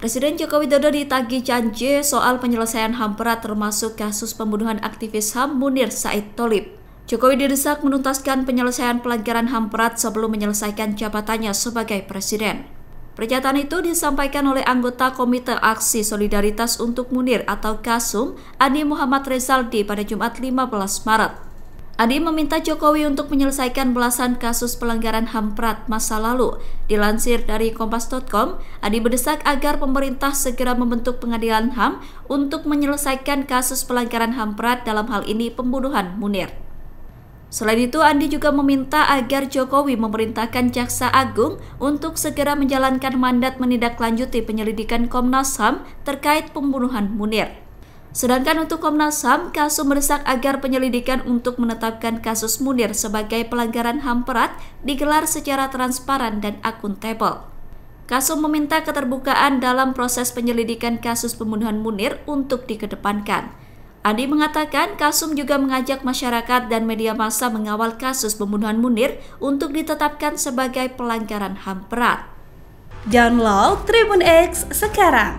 Presiden Joko Widodo ditagi janji soal penyelesaian HAM berat termasuk kasus pembunuhan aktivis HAM Munir Said Tolib. Jokowi didesak menuntaskan penyelesaian pelanggaran HAM berat sebelum menyelesaikan jabatannya sebagai presiden. Pernyataan itu disampaikan oleh anggota Komite Aksi Solidaritas untuk Munir atau KASUM, Ani Muhammad Rezaldi pada Jumat 15 Maret. Adi meminta Jokowi untuk menyelesaikan belasan kasus pelanggaran HAM berat masa lalu. Dilansir dari Kompas.com, Adi berdesak agar pemerintah segera membentuk pengadilan HAM untuk menyelesaikan kasus pelanggaran HAM berat dalam hal ini pembunuhan Munir. Selain itu, Andi juga meminta agar Jokowi memerintahkan Jaksa Agung untuk segera menjalankan mandat menindaklanjuti penyelidikan Komnas HAM terkait pembunuhan Munir. Sedangkan untuk Komnas HAM, kasus mendesak agar penyelidikan untuk menetapkan kasus Munir sebagai pelanggaran HAM perat digelar secara transparan dan akuntabel. Kasum meminta keterbukaan dalam proses penyelidikan kasus pembunuhan Munir untuk dikedepankan. Andi mengatakan Kasum juga mengajak masyarakat dan media massa mengawal kasus pembunuhan Munir untuk ditetapkan sebagai pelanggaran HAM berat. Download Tribun X sekarang